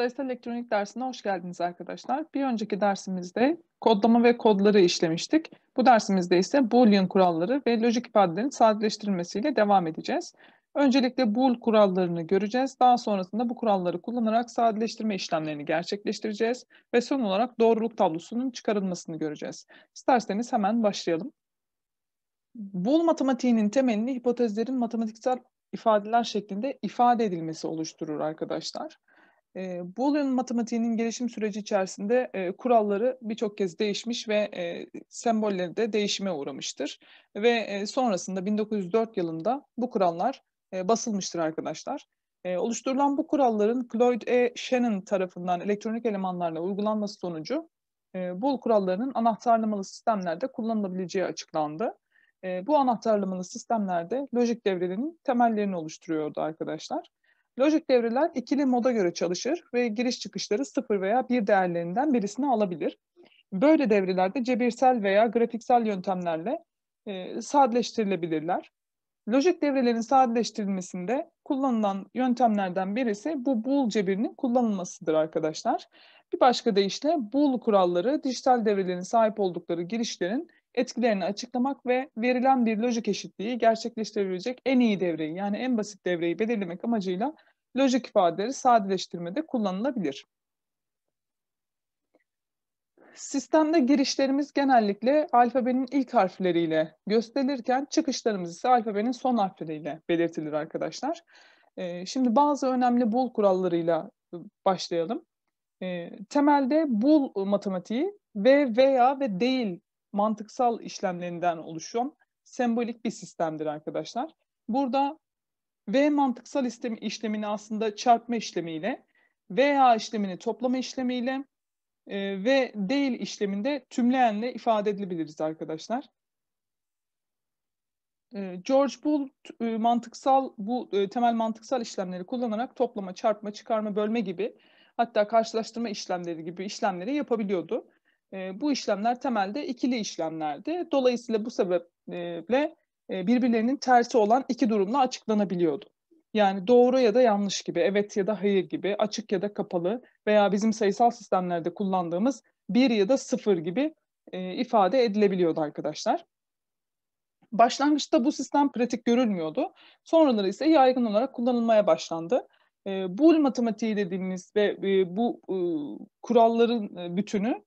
Sayısal elektronik dersine hoş geldiniz arkadaşlar. Bir önceki dersimizde kodlama ve kodları işlemiştik. Bu dersimizde ise Boolean kuralları ve lojik ifadelerin sadeleştirilmesiyle devam edeceğiz. Öncelikle bool kurallarını göreceğiz. Daha sonrasında bu kuralları kullanarak sadeleştirme işlemlerini gerçekleştireceğiz. Ve son olarak doğruluk tablosunun çıkarılmasını göreceğiz. İsterseniz hemen başlayalım. Bool matematiğinin temelini hipotezlerin matematiksel ifadeler şeklinde ifade edilmesi oluşturur arkadaşlar. E, Boolean matematiğinin gelişim süreci içerisinde e, kuralları birçok kez değişmiş ve e, sembolleri de değişime uğramıştır. Ve e, sonrasında 1904 yılında bu kurallar e, basılmıştır arkadaşlar. E, oluşturulan bu kuralların Cloyd E. Shannon tarafından elektronik elemanlarla uygulanması sonucu e, Bool kurallarının anahtarlamalı sistemlerde kullanılabileceği açıklandı. E, bu anahtarlamalı sistemlerde lojik devrenin temellerini oluşturuyordu arkadaşlar. Lojik devreler ikili moda göre çalışır ve giriş çıkışları sıfır veya bir değerlerinden birisini alabilir. Böyle devrelerde cebirsel veya grafiksel yöntemlerle e, sadeleştirilebilirler. Lojik devrelerin sadeleştirilmesinde kullanılan yöntemlerden birisi bu bool cebirinin kullanılmasıdır arkadaşlar. Bir başka deyişle bool kuralları dijital devrelerin sahip oldukları girişlerin etkilerini açıklamak ve verilen bir lojik eşitliği gerçekleştirebilecek en iyi devreyi yani en basit devreyi belirlemek amacıyla lojik ifadeleri sadeleştirmede kullanılabilir. Sistemde girişlerimiz genellikle alfabenin ilk harfleriyle gösterilirken çıkışlarımız ise alfabenin son harfleriyle belirtilir arkadaşlar. Ee, şimdi bazı önemli bul kurallarıyla başlayalım. Ee, temelde bul matematiği ve veya ve değil mantıksal işlemlerinden oluşan sembolik bir sistemdir arkadaşlar. Burada V mantıksal işlemi, işlemini aslında çarpma işlemiyle, veya işlemini toplama işlemiyle e, ve değil işleminde tümleyenle ifade edilebiliriz arkadaşlar. E, George Bull e, mantıksal bu e, temel mantıksal işlemleri kullanarak toplama, çarpma, çıkarma, bölme gibi hatta karşılaştırma işlemleri gibi işlemleri yapabiliyordu. E, bu işlemler temelde ikili işlemlerdi. Dolayısıyla bu sebeple e, birbirlerinin tersi olan iki durumla açıklanabiliyordu. Yani doğru ya da yanlış gibi, evet ya da hayır gibi, açık ya da kapalı veya bizim sayısal sistemlerde kullandığımız bir ya da sıfır gibi e, ifade edilebiliyordu arkadaşlar. Başlangıçta bu sistem pratik görülmüyordu. Sonraları ise yaygın olarak kullanılmaya başlandı. E, Bool matematiği dediğimiz ve e, bu e, kuralların e, bütünü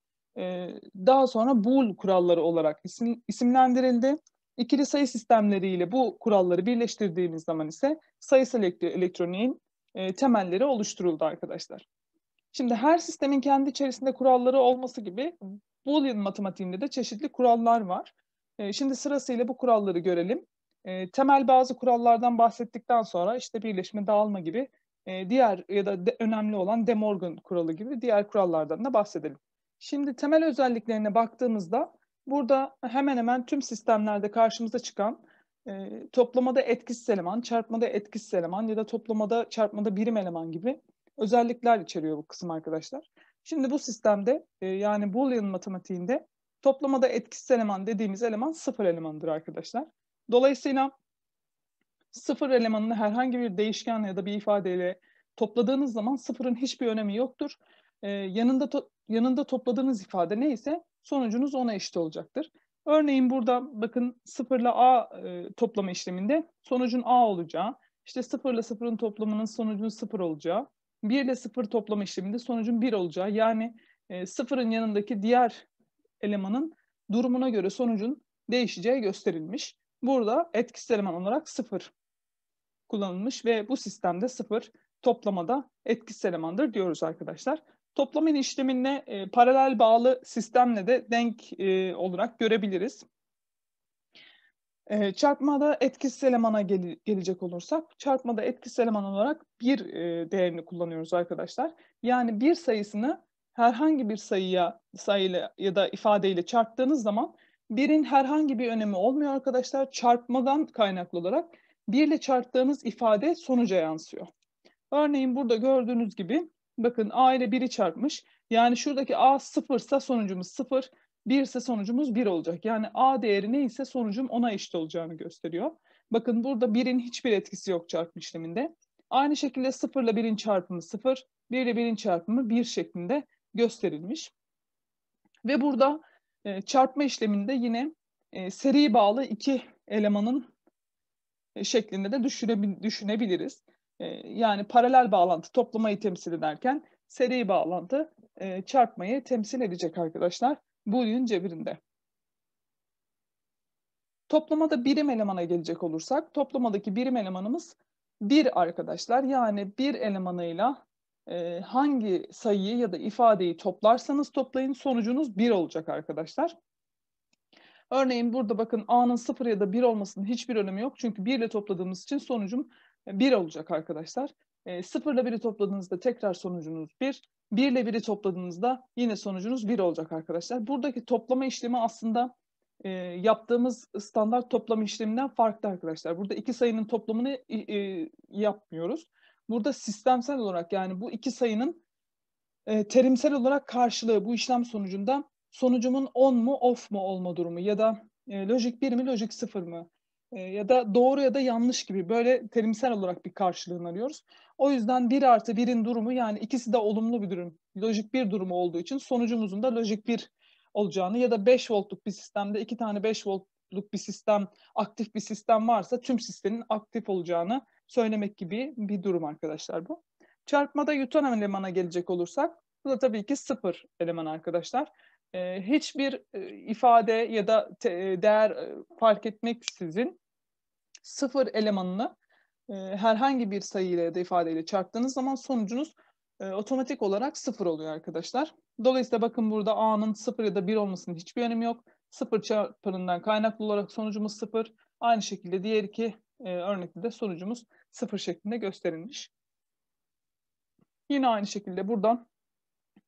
daha sonra Bool kuralları olarak isim, isimlendirildi. İkili sayı sistemleriyle bu kuralları birleştirdiğimiz zaman ise sayısal elektroniğin e, temelleri oluşturuldu arkadaşlar. Şimdi her sistemin kendi içerisinde kuralları olması gibi Boolean matematiğinde de çeşitli kurallar var. E, şimdi sırasıyla bu kuralları görelim. E, temel bazı kurallardan bahsettikten sonra işte birleşme, dağılma gibi e, diğer ya da de, önemli olan De Morgan kuralı gibi diğer kurallardan da bahsedelim. Şimdi temel özelliklerine baktığımızda burada hemen hemen tüm sistemlerde karşımıza çıkan e, toplamada etkisiz eleman, çarpmada etkisiz eleman ya da toplamada çarpmada birim eleman gibi özellikler içeriyor bu kısım arkadaşlar. Şimdi bu sistemde e, yani Boolean matematiğinde toplamada etkisiz eleman dediğimiz eleman sıfır elemandır arkadaşlar. Dolayısıyla sıfır elemanını herhangi bir değişkenle ya da bir ifadeyle topladığınız zaman sıfırın hiçbir önemi yoktur. Ee, yanında to- yanında topladığınız ifade neyse sonucunuz ona eşit olacaktır. Örneğin burada bakın sıfırla A e, toplama işleminde sonucun A olacağı, işte sıfırla sıfırın toplamının sonucunun sıfır olacağı, bir ile sıfır toplama işleminde sonucun bir olacağı, yani e, sıfırın yanındaki diğer elemanın durumuna göre sonucun değişeceği gösterilmiş. Burada etkisiz eleman olarak sıfır kullanılmış ve bu sistemde sıfır toplamada etkisiz elemandır diyoruz arkadaşlar. Toplamın işlemine e, paralel bağlı sistemle de denk e, olarak görebiliriz. E, çarpmada etkisiz elemana gel gelecek olursak, çarpmada etkisiz eleman olarak bir e, değerini kullanıyoruz arkadaşlar. Yani bir sayısını herhangi bir sayıya sayıyla ya da ifadeyle çarptığınız zaman birin herhangi bir önemi olmuyor arkadaşlar. Çarpmadan kaynaklı olarak birle çarptığınız ifade sonuca yansıyor. Örneğin burada gördüğünüz gibi Bakın A ile 1'i çarpmış. Yani şuradaki A ise sonucumuz sıfır, 1 ise sonucumuz 1 olacak. Yani A değeri neyse sonucum ona eşit olacağını gösteriyor. Bakın burada 1'in hiçbir etkisi yok çarpma işleminde. Aynı şekilde 0 ile 1'in çarpımı 0, 1 ile 1'in çarpımı 1 şeklinde gösterilmiş. Ve burada e, çarpma işleminde yine e, seri bağlı iki elemanın e, şeklinde de düşünebiliriz. Ee, yani paralel bağlantı toplamayı temsil ederken seri bağlantı e, çarpmayı temsil edecek arkadaşlar Boolean cebirinde. Toplamada birim elemana gelecek olursak toplamadaki birim elemanımız 1 arkadaşlar. Yani bir elemanıyla e, hangi sayıyı ya da ifadeyi toplarsanız toplayın sonucunuz 1 olacak arkadaşlar. Örneğin burada bakın A'nın 0 ya da 1 olmasının hiçbir önemi yok. Çünkü 1 ile topladığımız için sonucum 1 olacak arkadaşlar. E, 0 ile 1'i topladığınızda tekrar sonucunuz 1. 1 ile 1'i topladığınızda yine sonucunuz 1 olacak arkadaşlar. Buradaki toplama işlemi aslında e, yaptığımız standart toplama işleminden farklı arkadaşlar. Burada iki sayının toplamını e, yapmıyoruz. Burada sistemsel olarak yani bu iki sayının e, terimsel olarak karşılığı bu işlem sonucunda sonucumun on mu off mu olma durumu ya da e, lojik 1 mi lojik 0 mı ee, ya da doğru ya da yanlış gibi böyle terimsel olarak bir karşılığını arıyoruz. O yüzden bir artı birin durumu yani ikisi de olumlu bir durum, lojik bir durum olduğu için sonucumuzun da lojik bir olacağını ya da 5 voltluk bir sistemde iki tane 5 voltluk bir sistem, aktif bir sistem varsa tüm sistemin aktif olacağını söylemek gibi bir durum arkadaşlar bu. Çarpmada Newton elemana gelecek olursak bu da tabii ki sıfır eleman arkadaşlar. Ee, hiçbir e, ifade ya da e, değer e, fark etmeksizin sıfır elemanını e, herhangi bir sayıyla ya da ifadeyle çarptığınız zaman sonucunuz e, otomatik olarak sıfır oluyor arkadaşlar. Dolayısıyla bakın burada A'nın sıfır ya da bir olmasının hiçbir önemi yok. Sıfır çarpanından kaynaklı olarak sonucumuz sıfır. Aynı şekilde diğer iki e, örnekte de sonucumuz sıfır şeklinde gösterilmiş. Yine aynı şekilde buradan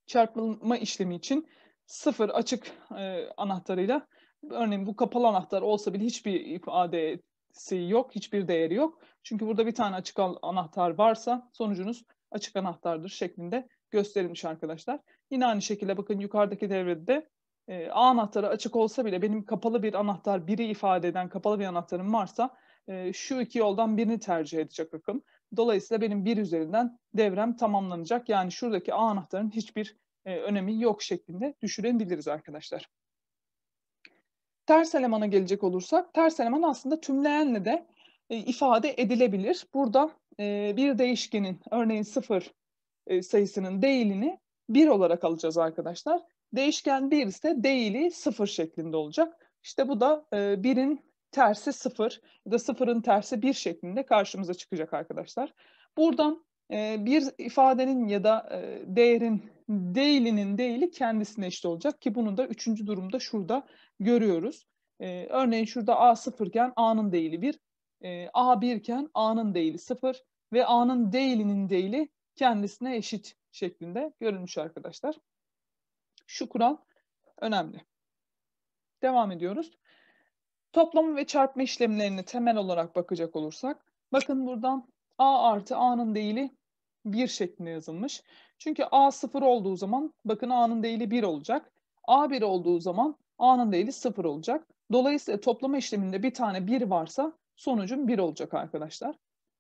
çarpılma işlemi için sıfır açık e, anahtarıyla örneğin bu kapalı anahtar olsa bile hiçbir ifade si yok, hiçbir değeri yok. Çünkü burada bir tane açık anahtar varsa sonucunuz açık anahtardır şeklinde gösterilmiş arkadaşlar. Yine aynı şekilde bakın yukarıdaki devrede de e, A anahtarı açık olsa bile benim kapalı bir anahtar, biri ifade eden kapalı bir anahtarım varsa e, şu iki yoldan birini tercih edecek akım. Dolayısıyla benim bir üzerinden devrem tamamlanacak. Yani şuradaki A anahtarın hiçbir e, önemi yok şeklinde düşünebiliriz arkadaşlar. Ters elemana gelecek olursak, ters eleman aslında tümleyenle de e, ifade edilebilir. Burada e, bir değişkenin, örneğin sıfır e, sayısının değilini bir olarak alacağız arkadaşlar. Değişken bir ise değili sıfır şeklinde olacak. İşte bu da e, birin tersi sıfır ya da sıfırın tersi bir şeklinde karşımıza çıkacak arkadaşlar. Buradan e, bir ifadenin ya da e, değerin değilinin değili kendisine eşit olacak ki bunu da üçüncü durumda şurada görüyoruz. E, örneğin şurada a sıfırken A'nın değili bir e, a birken A'nın değili sıfır ve A'nın değilinin değili kendisine eşit şeklinde görünmüş arkadaşlar. Şu kural önemli. Devam ediyoruz. Toplam ve çarpma işlemlerini temel olarak bakacak olursak, bakın buradan A artı A'nın değili 1 şeklinde yazılmış. Çünkü A sıfır olduğu zaman bakın A'nın değili bir olacak. A bir olduğu zaman A'nın değili sıfır olacak. Dolayısıyla toplama işleminde bir tane bir varsa sonucum bir olacak arkadaşlar.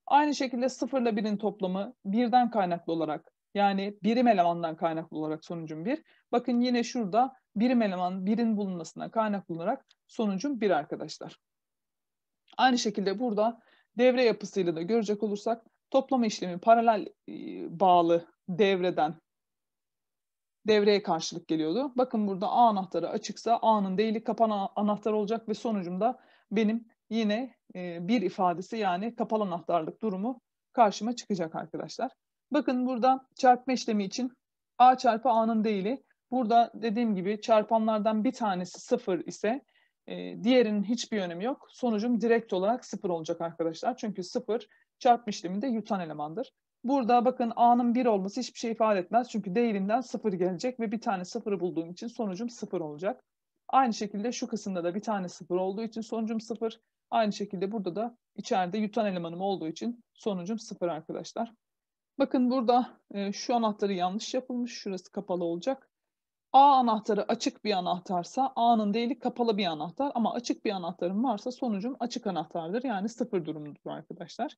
Aynı şekilde sıfırla birin toplamı birden kaynaklı olarak yani birim elemandan kaynaklı olarak sonucum bir. Bakın yine şurada birim eleman birin bulunmasına kaynaklı olarak sonucum bir arkadaşlar. Aynı şekilde burada devre yapısıyla da görecek olursak toplama işlemi paralel e, bağlı devreden devreye karşılık geliyordu. Bakın burada A anahtarı açıksa A'nın değili kapan anahtar olacak ve sonucumda benim yine e, bir ifadesi yani kapalı anahtarlık durumu karşıma çıkacak arkadaşlar. Bakın burada çarpma işlemi için A çarpı A'nın değili. Burada dediğim gibi çarpanlardan bir tanesi sıfır ise e, diğerinin hiçbir önemi yok. Sonucum direkt olarak sıfır olacak arkadaşlar. Çünkü sıfır çarpma işleminde yutan elemandır. Burada bakın A'nın 1 olması hiçbir şey ifade etmez. Çünkü değerinden 0 gelecek ve bir tane 0 bulduğum için sonucum 0 olacak. Aynı şekilde şu kısımda da bir tane 0 olduğu için sonucum 0. Aynı şekilde burada da içeride yutan elemanım olduğu için sonucum 0 arkadaşlar. Bakın burada e, şu anahtarı yanlış yapılmış. Şurası kapalı olacak. A anahtarı açık bir anahtarsa A'nın değili kapalı bir anahtar ama açık bir anahtarım varsa sonucum açık anahtardır. Yani sıfır durumudur arkadaşlar.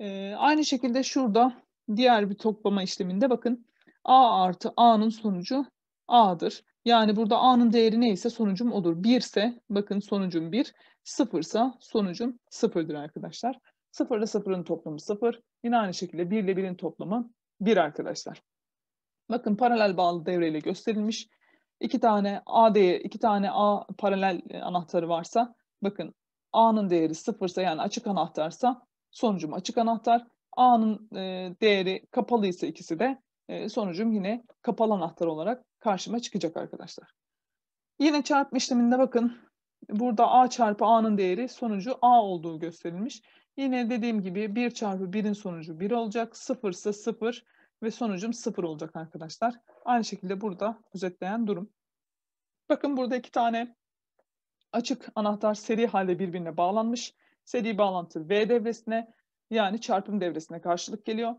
E, aynı şekilde şurada diğer bir toplama işleminde bakın A artı A'nın sonucu A'dır. Yani burada A'nın değeri neyse sonucum olur. 1 ise bakın sonucum 1, 0 ise sonucum 0'dır arkadaşlar. 0 ile 0'ın toplamı 0. Yine aynı şekilde 1 ile 1'in toplamı 1 arkadaşlar. Bakın paralel bağlı devreyle gösterilmiş. İki tane A değeri, iki tane A paralel e, anahtarı varsa bakın A'nın değeri 0 ise yani açık anahtarsa sonucum açık anahtar. A'nın e, değeri ise ikisi de e, sonucum yine kapalı anahtar olarak karşıma çıkacak arkadaşlar. Yine çarpma işleminde bakın. Burada A çarpı A'nın değeri sonucu A olduğu gösterilmiş. Yine dediğim gibi 1 çarpı 1'in sonucu 1 olacak. 0 ise 0 ve sonucum 0 olacak arkadaşlar. Aynı şekilde burada özetleyen durum. Bakın burada iki tane açık anahtar seri halde birbirine bağlanmış. Seri bağlantı V devresine yani çarpım devresine karşılık geliyor.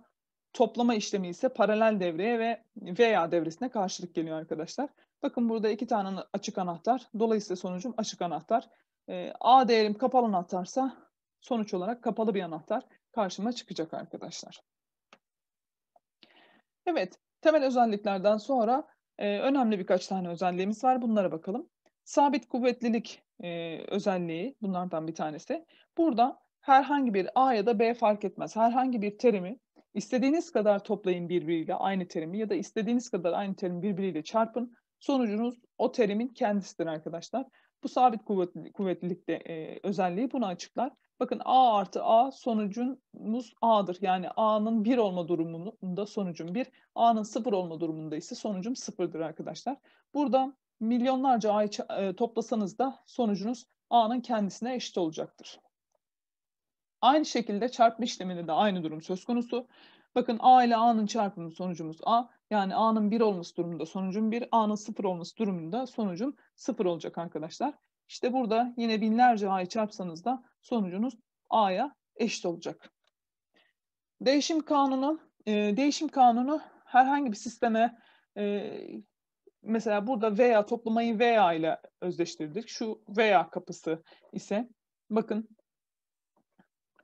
Toplama işlemi ise paralel devreye ve veya devresine karşılık geliyor arkadaşlar. Bakın burada iki tane açık anahtar. Dolayısıyla sonucum açık anahtar. E, A değerim kapalı anahtarsa sonuç olarak kapalı bir anahtar karşıma çıkacak arkadaşlar. Evet, temel özelliklerden sonra e, önemli birkaç tane özelliğimiz var. Bunlara bakalım. Sabit kuvvetlilik e, özelliği bunlardan bir tanesi. Burada herhangi bir A ya da B fark etmez. Herhangi bir terimi istediğiniz kadar toplayın birbiriyle aynı terimi ya da istediğiniz kadar aynı terimi birbiriyle çarpın. Sonucunuz o terimin kendisidir arkadaşlar. Bu sabit kuvvetlilik kuvvetlilikte e, özelliği bunu açıklar. Bakın A artı A sonucumuz A'dır. Yani A'nın 1 olma durumunda sonucum 1, A'nın 0 olma durumunda ise sonucum 0'dır arkadaşlar. Burada milyonlarca ay e, toplasanız da sonucunuz A'nın kendisine eşit olacaktır. Aynı şekilde çarpma işleminde de aynı durum söz konusu. Bakın A ile A'nın çarpımı sonucumuz A. Yani A'nın 1 olması durumunda sonucum 1, A'nın 0 olması durumunda sonucum 0 olacak arkadaşlar. İşte burada yine binlerce A'yı çarpsanız da sonucunuz A'ya eşit olacak. Değişim kanunu, e, değişim kanunu herhangi bir sisteme e, mesela burada veya toplamayı veya ile özdeştirdik. Şu veya kapısı ise bakın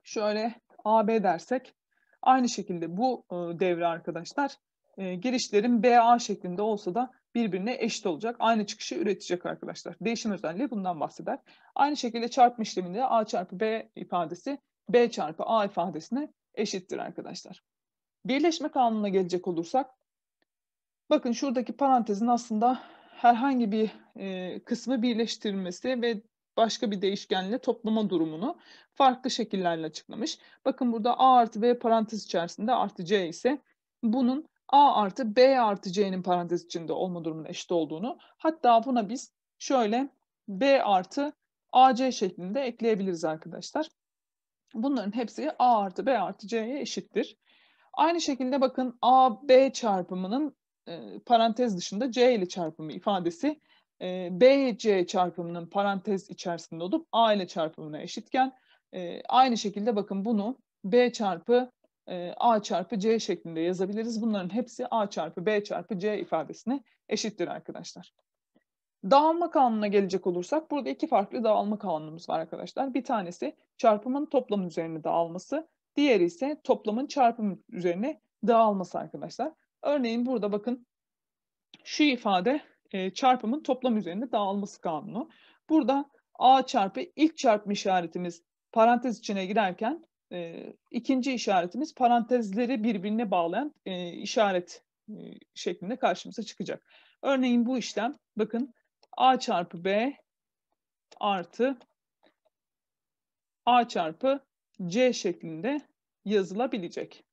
şöyle AB dersek aynı şekilde bu e, devre arkadaşlar e, girişlerin BA şeklinde olsa da birbirine eşit olacak. Aynı çıkışı üretecek arkadaşlar. Değişim özelliği bundan bahseder. Aynı şekilde çarpma işleminde A çarpı B ifadesi B çarpı A ifadesine eşittir arkadaşlar. Birleşme kanununa gelecek olursak Bakın şuradaki parantezin aslında herhangi bir e, kısmı birleştirilmesi ve başka bir değişkenle toplama durumunu farklı şekillerle açıklamış. Bakın burada A artı B parantez içerisinde artı C ise bunun A artı B artı C'nin parantez içinde olma durumuna eşit olduğunu hatta buna biz şöyle B artı AC şeklinde ekleyebiliriz arkadaşlar. Bunların hepsi A artı B artı C'ye eşittir. Aynı şekilde bakın A B çarpımının e, parantez dışında C ile çarpımı ifadesi e, BC çarpımının parantez içerisinde olup A ile çarpımına eşitken e, aynı şekilde bakın bunu B çarpı e, A çarpı C şeklinde yazabiliriz. Bunların hepsi A çarpı B çarpı C ifadesine eşittir arkadaşlar. Dağılma kanununa gelecek olursak burada iki farklı dağılma kanunumuz var arkadaşlar. Bir tanesi çarpımın toplam üzerine dağılması, diğeri ise toplamın çarpım üzerine dağılması arkadaşlar. Örneğin burada bakın şu ifade e, çarpımın toplam üzerinde dağılması kanunu. Burada A çarpı ilk çarpma işaretimiz parantez içine girerken e, ikinci işaretimiz parantezleri birbirine bağlayan e, işaret e, şeklinde karşımıza çıkacak. Örneğin bu işlem bakın A çarpı B artı A çarpı C şeklinde yazılabilecek.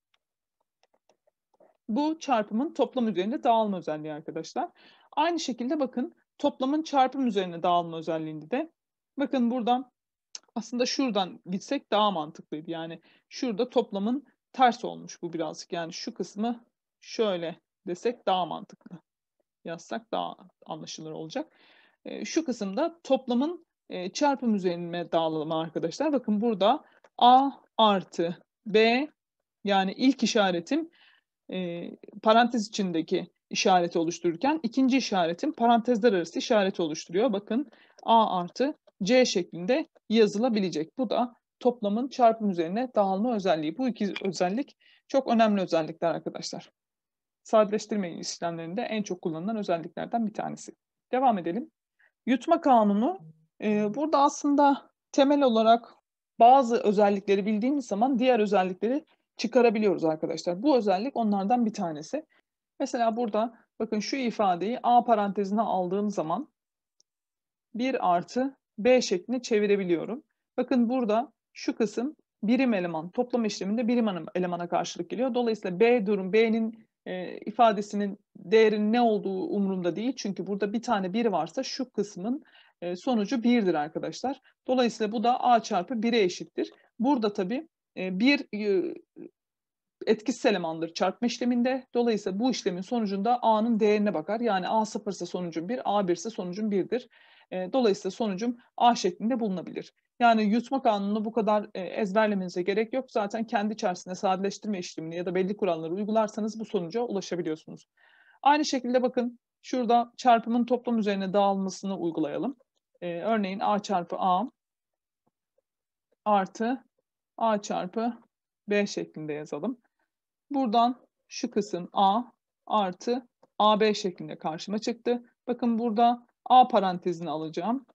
Bu çarpımın toplam üzerinde dağılma özelliği arkadaşlar. Aynı şekilde bakın toplamın çarpım üzerine dağılma özelliğinde de bakın buradan aslında şuradan gitsek daha mantıklıydı. Yani şurada toplamın ters olmuş bu birazcık. Yani şu kısmı şöyle desek daha mantıklı. Yazsak daha anlaşılır olacak. Ee, şu kısımda toplamın e, çarpım üzerine dağılma arkadaşlar. Bakın burada A artı B yani ilk işaretim e, parantez içindeki işareti oluştururken ikinci işaretin parantezler arası işareti oluşturuyor. Bakın A artı C şeklinde yazılabilecek. Bu da toplamın çarpım üzerine dağılma özelliği. Bu iki özellik çok önemli özellikler arkadaşlar. Sadeleştirme işlemlerinde en çok kullanılan özelliklerden bir tanesi. Devam edelim. Yutma kanunu. Ee, burada aslında temel olarak bazı özellikleri bildiğimiz zaman diğer özellikleri çıkarabiliyoruz arkadaşlar. Bu özellik onlardan bir tanesi. Mesela burada bakın şu ifadeyi A parantezine aldığım zaman 1 artı B şeklinde çevirebiliyorum. Bakın burada şu kısım birim eleman, toplam işleminde birim elemana karşılık geliyor. Dolayısıyla B durum, B'nin e, ifadesinin değerinin ne olduğu umurumda değil. Çünkü burada bir tane 1 varsa şu kısmın e, sonucu 1'dir arkadaşlar. Dolayısıyla bu da A çarpı 1'e eşittir. Burada tabii ee, bir e, etkisiz elemandır çarpma işleminde. Dolayısıyla bu işlemin sonucunda A'nın değerine bakar. Yani A sıfırsa sonucum 1, A 1 ise sonucum 1'dir. Ee, dolayısıyla sonucum A şeklinde bulunabilir. Yani yutma kanunu bu kadar e, ezberlemenize gerek yok. Zaten kendi içerisinde sadeleştirme işlemini ya da belli kuralları uygularsanız bu sonuca ulaşabiliyorsunuz. Aynı şekilde bakın şurada çarpımın toplam üzerine dağılmasını uygulayalım. Ee, örneğin A çarpı A artı A çarpı B şeklinde yazalım. Buradan şu kısım A artı AB şeklinde karşıma çıktı. Bakın burada A parantezini alacağım.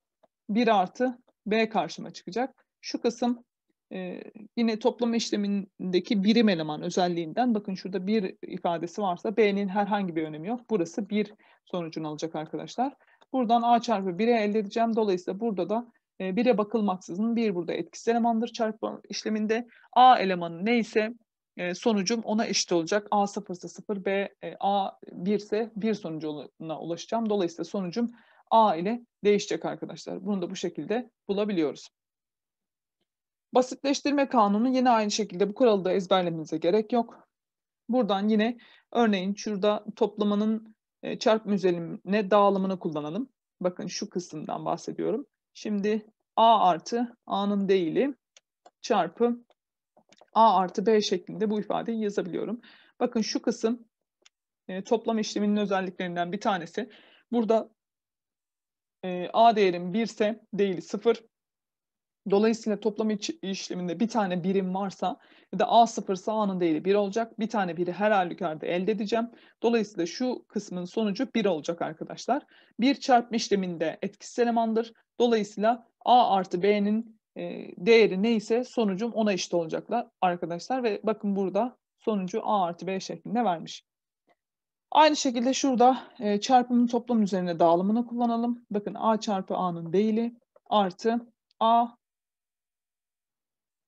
1 artı B karşıma çıkacak. Şu kısım e, yine toplama işlemindeki birim eleman özelliğinden bakın şurada bir ifadesi varsa B'nin herhangi bir önemi yok. Burası bir sonucunu alacak arkadaşlar. Buradan A çarpı 1'e elde edeceğim. Dolayısıyla burada da e, bire bakılmaksızın bir burada etkisiz elemandır çarpma işleminde. A elemanı neyse e, sonucum ona eşit olacak. A 0 ise 0, B e, A 1 ise 1 sonucuna ulaşacağım. Dolayısıyla sonucum A ile değişecek arkadaşlar. Bunu da bu şekilde bulabiliyoruz. Basitleştirme kanunu yine aynı şekilde bu kuralı da ezberlemenize gerek yok. Buradan yine örneğin şurada toplamanın e, çarpma üzerine dağılımını kullanalım. Bakın şu kısımdan bahsediyorum. Şimdi a artı a'nın değili çarpı a artı b şeklinde bu ifadeyi yazabiliyorum. Bakın şu kısım e, toplam işleminin özelliklerinden bir tanesi. Burada e, a değerim 1 ise değili 0. Dolayısıyla toplam işleminde bir tane birim varsa ya da a sıfırsa a'nın değeri 1 olacak. Bir tane biri her halükarda elde edeceğim. Dolayısıyla şu kısmın sonucu 1 olacak arkadaşlar. 1 çarpma işleminde etkisiz elemandır. Dolayısıyla A artı B'nin e, değeri neyse sonucum ona eşit olacaklar arkadaşlar. Ve bakın burada sonucu A artı B şeklinde vermiş. Aynı şekilde şurada e, çarpımın toplam üzerine dağılımını kullanalım. Bakın A çarpı A'nın değili artı A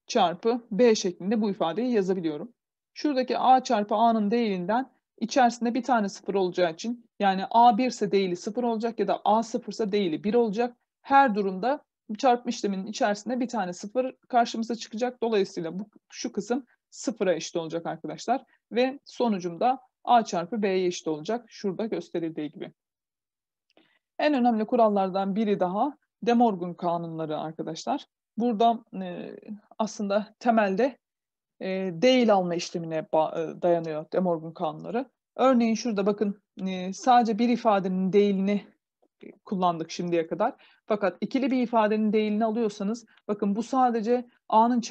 çarpı B şeklinde bu ifadeyi yazabiliyorum. Şuradaki A çarpı A'nın değilinden içerisinde bir tane sıfır olacağı için yani A1 ise değili sıfır olacak ya da A0 ise değili 1 olacak her durumda çarpma işleminin içerisinde bir tane sıfır karşımıza çıkacak. Dolayısıyla bu, şu kısım sıfıra eşit olacak arkadaşlar. Ve sonucumda A çarpı B'ye eşit olacak. Şurada gösterildiği gibi. En önemli kurallardan biri daha De Morgan kanunları arkadaşlar. Burada e, aslında temelde e, değil alma işlemine e, dayanıyor De Morgan kanunları. Örneğin şurada bakın e, sadece bir ifadenin değilini kullandık şimdiye kadar. Fakat ikili bir ifadenin değilini alıyorsanız bakın bu sadece A'nın,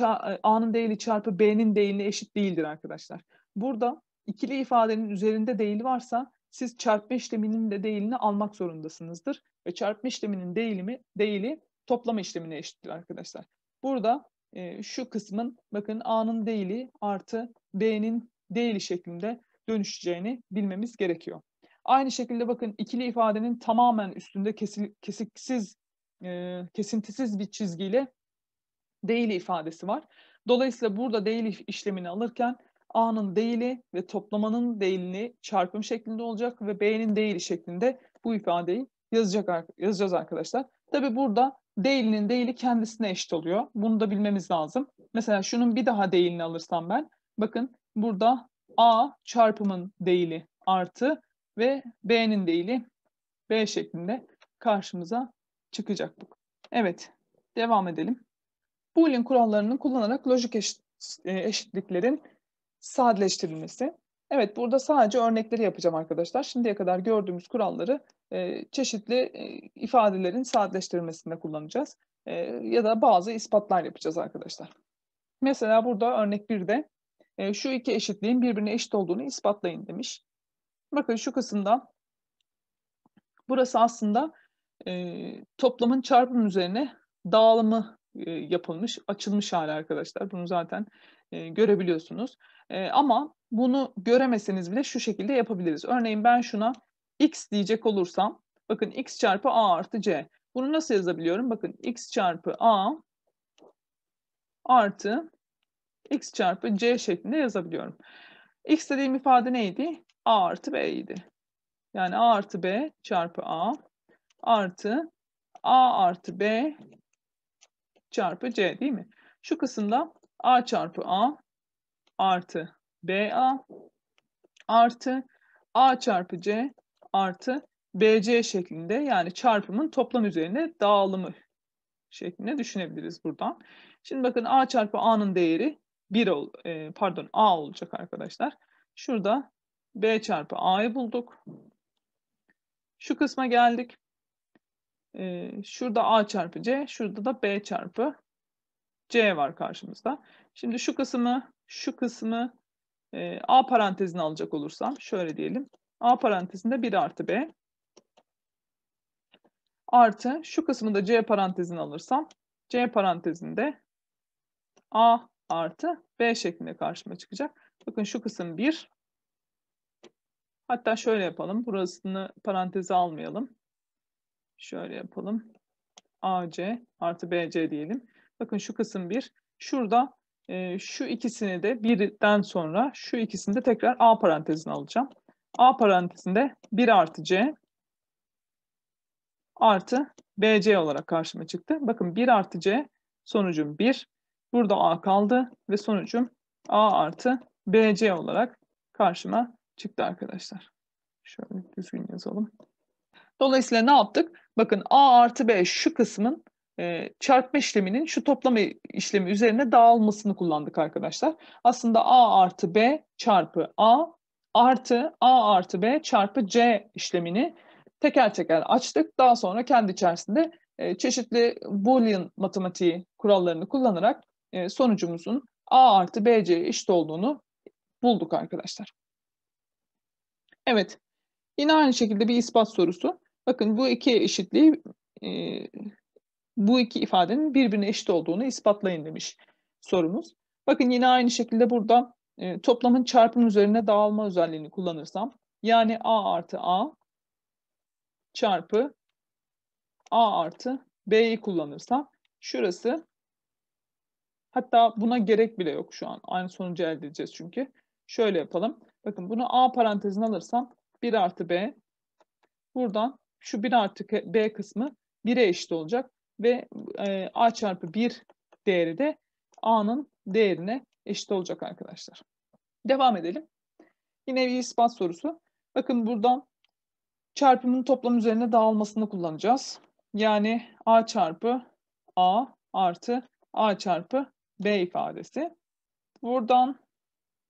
A'nın değili çarpı B'nin değiline eşit değildir arkadaşlar. Burada ikili ifadenin üzerinde değil varsa siz çarpma işleminin de değilini almak zorundasınızdır. Ve çarpma işleminin değilimi, değili toplama işlemine eşittir arkadaşlar. Burada e, şu kısmın bakın A'nın değili artı B'nin değili şeklinde dönüşeceğini bilmemiz gerekiyor. Aynı şekilde bakın ikili ifadenin tamamen üstünde kesil, kesiksiz, e, kesintisiz bir çizgiyle değil ifadesi var. Dolayısıyla burada değil işlemini alırken A'nın değili ve toplamanın değilini çarpım şeklinde olacak ve B'nin değili şeklinde bu ifadeyi yazacak yazacağız arkadaşlar. Tabi burada değilinin değili kendisine eşit oluyor. Bunu da bilmemiz lazım. Mesela şunun bir daha değilini alırsam ben bakın burada A çarpımın değili artı ve B'nin değili B şeklinde karşımıza çıkacak bu. Evet, devam edelim. Boolean kurallarını kullanarak lojik eşit, e, eşitliklerin sadeleştirilmesi. Evet, burada sadece örnekleri yapacağım arkadaşlar. Şimdiye kadar gördüğümüz kuralları e, çeşitli e, ifadelerin sadeleştirilmesinde kullanacağız. ya da bazı ispatlar yapacağız arkadaşlar. Mesela burada örnek 1'de e, şu iki eşitliğin birbirine eşit olduğunu ispatlayın demiş. Bakın şu kısımda burası aslında e, toplamın çarpım üzerine dağılımı e, yapılmış, açılmış hali arkadaşlar. Bunu zaten e, görebiliyorsunuz. E, ama bunu göremeseniz bile şu şekilde yapabiliriz. Örneğin ben şuna x diyecek olursam bakın x çarpı a artı c. Bunu nasıl yazabiliyorum? Bakın x çarpı a artı x çarpı c şeklinde yazabiliyorum. x dediğim ifade neydi? A artı B idi. Yani A artı B çarpı A artı A artı B çarpı C değil mi? Şu kısımda A çarpı A artı BA artı A çarpı C artı BC şeklinde yani çarpımın toplam üzerine dağılımı şeklinde düşünebiliriz buradan. Şimdi bakın A çarpı A'nın değeri 1 ol, e, pardon A olacak arkadaşlar. Şurada B çarpı A'yı bulduk. Şu kısma geldik. Ee, şurada A çarpı C, şurada da B çarpı C var karşımızda. Şimdi şu kısmı, şu kısmı e, A parantezine alacak olursam şöyle diyelim. A parantezinde 1 artı B. Artı şu kısmı da C parantezine alırsam C parantezinde A artı B şeklinde karşıma çıkacak. Bakın şu kısım 1, Hatta şöyle yapalım. Burasını paranteze almayalım. Şöyle yapalım. AC artı BC diyelim. Bakın şu kısım 1. Şurada e, şu ikisini de birden sonra şu ikisini de tekrar A parantezine alacağım. A parantezinde 1 artı C artı BC olarak karşıma çıktı. Bakın 1 artı C sonucum 1. Burada A kaldı ve sonucum A artı BC olarak karşıma çıktı arkadaşlar. Şöyle düzgün yazalım. Dolayısıyla ne yaptık? Bakın A artı B şu kısmın e, çarpma işleminin şu toplama işlemi üzerine dağılmasını kullandık arkadaşlar. Aslında A artı B çarpı A artı A artı B çarpı C işlemini teker teker açtık. Daha sonra kendi içerisinde e, çeşitli Boolean matematiği kurallarını kullanarak e, sonucumuzun A artı BC eşit olduğunu bulduk arkadaşlar. Evet. Yine aynı şekilde bir ispat sorusu. Bakın bu iki eşitliği e, bu iki ifadenin birbirine eşit olduğunu ispatlayın demiş sorumuz. Bakın yine aynı şekilde burada e, toplamın çarpım üzerine dağılma özelliğini kullanırsam yani A artı A çarpı A artı B'yi kullanırsam şurası hatta buna gerek bile yok şu an. Aynı sonucu elde edeceğiz çünkü. Şöyle yapalım. Bakın bunu A parantezine alırsam 1 artı B. Buradan şu 1 artı B kısmı 1'e eşit olacak. Ve e, A çarpı 1 değeri de A'nın değerine eşit olacak arkadaşlar. Devam edelim. Yine bir ispat sorusu. Bakın buradan çarpımın toplam üzerine dağılmasını kullanacağız. Yani A çarpı A artı A çarpı B ifadesi. Buradan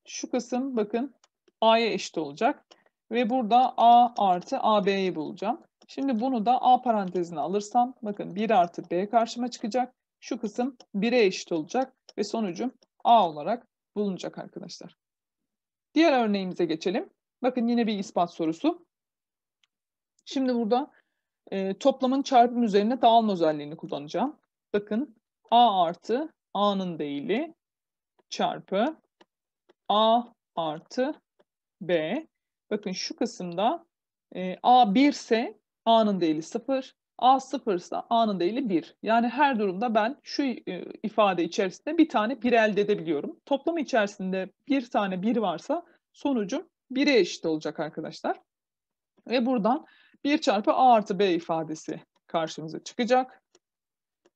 şu kısım bakın A'ya eşit olacak. Ve burada A artı AB'yi bulacağım. Şimdi bunu da A parantezine alırsam bakın 1 artı B karşıma çıkacak. Şu kısım 1'e eşit olacak ve sonucum A olarak bulunacak arkadaşlar. Diğer örneğimize geçelim. Bakın yine bir ispat sorusu. Şimdi burada e, toplamın çarpım üzerine dağılma özelliğini kullanacağım. Bakın A artı A'nın değili çarpı A artı B. Bakın şu kısımda e, A 1 ise A'nın değeri 0, A 0 ise A'nın değeri 1. Yani her durumda ben şu e, ifade içerisinde bir tane 1 elde edebiliyorum. Toplam içerisinde bir tane 1 varsa sonucum 1'e eşit olacak arkadaşlar. Ve buradan 1 çarpı A artı B ifadesi karşımıza çıkacak.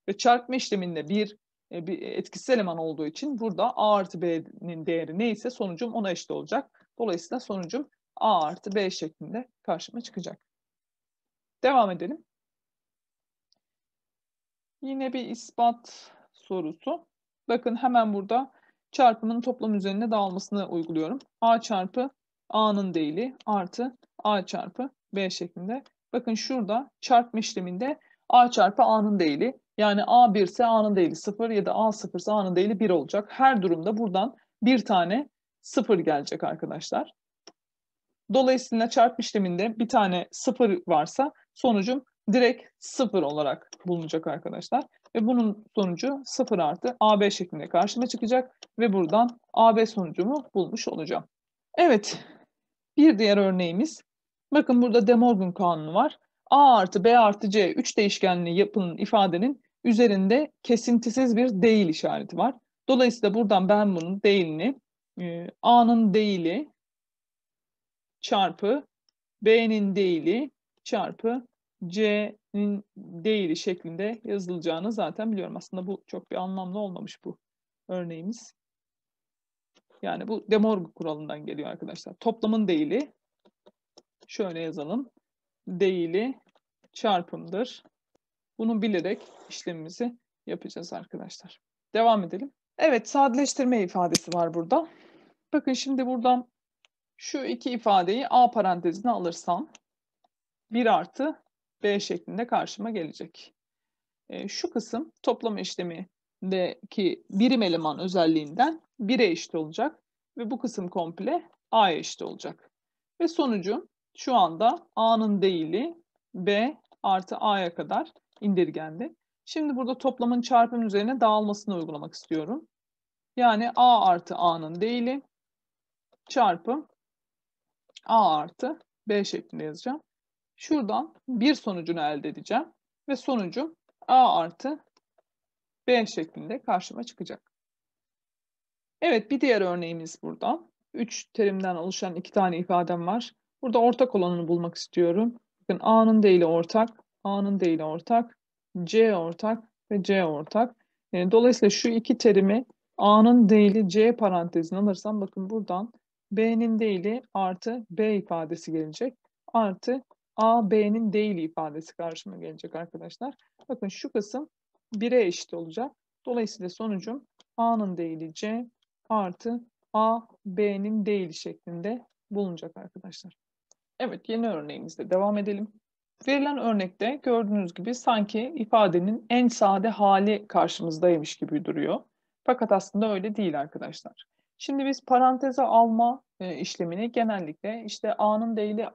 Ve çarpma işleminde bir, e, bir etkisiz eleman olduğu için burada A artı B'nin değeri neyse sonucum ona eşit olacak. Dolayısıyla sonucum A artı B şeklinde karşıma çıkacak. Devam edelim. Yine bir ispat sorusu. Bakın hemen burada çarpımın toplam üzerine dağılmasını uyguluyorum. A çarpı A'nın değili artı A çarpı B şeklinde. Bakın şurada çarpma işleminde A çarpı A'nın değili yani A1 ise A'nın değili 0 ya da A0 ise A'nın değili 1 olacak. Her durumda buradan bir tane sıfır gelecek arkadaşlar. Dolayısıyla çarp işleminde bir tane sıfır varsa sonucum direkt sıfır olarak bulunacak arkadaşlar. Ve bunun sonucu sıfır artı AB şeklinde karşıma çıkacak ve buradan AB sonucumu bulmuş olacağım. Evet bir diğer örneğimiz bakın burada De Morgan kanunu var. A artı B artı C 3 değişkenli yapının ifadenin üzerinde kesintisiz bir değil işareti var. Dolayısıyla buradan ben bunun değilini e, A'nın değili çarpı B'nin değili çarpı C'nin değili şeklinde yazılacağını zaten biliyorum. Aslında bu çok bir anlamlı olmamış bu örneğimiz. Yani bu demorg kuralından geliyor arkadaşlar. Toplamın değili şöyle yazalım. Değili çarpımdır. Bunu bilerek işlemimizi yapacağız arkadaşlar. Devam edelim. Evet sadeleştirme ifadesi var burada. Bakın şimdi buradan şu iki ifadeyi A parantezine alırsam 1 artı B şeklinde karşıma gelecek. E, şu kısım toplama işlemindeki birim eleman özelliğinden 1'e eşit olacak ve bu kısım komple A'ya eşit olacak. Ve sonucum şu anda A'nın değili B artı A'ya kadar indirgendi. Şimdi burada toplamın çarpım üzerine dağılmasını uygulamak istiyorum. Yani A artı A'nın değili çarpı A artı B şeklinde yazacağım. Şuradan bir sonucunu elde edeceğim ve sonucu A artı B şeklinde karşıma çıkacak. Evet bir diğer örneğimiz burada. 3 terimden oluşan iki tane ifadem var. Burada ortak olanını bulmak istiyorum. Bakın A'nın değili ortak, A'nın değili ortak, C ortak ve C ortak. Yani dolayısıyla şu iki terimi A'nın değili C parantezine alırsam bakın buradan B'nin değili artı B ifadesi gelecek. Artı A, B'nin değili ifadesi karşıma gelecek arkadaşlar. Bakın şu kısım 1'e eşit olacak. Dolayısıyla sonucum A'nın değili C artı A, B'nin değili şeklinde bulunacak arkadaşlar. Evet yeni örneğimizde devam edelim. Verilen örnekte gördüğünüz gibi sanki ifadenin en sade hali karşımızdaymış gibi duruyor. Fakat aslında öyle değil arkadaşlar. Şimdi biz paranteze alma e, işlemini genellikle işte A'nın değeri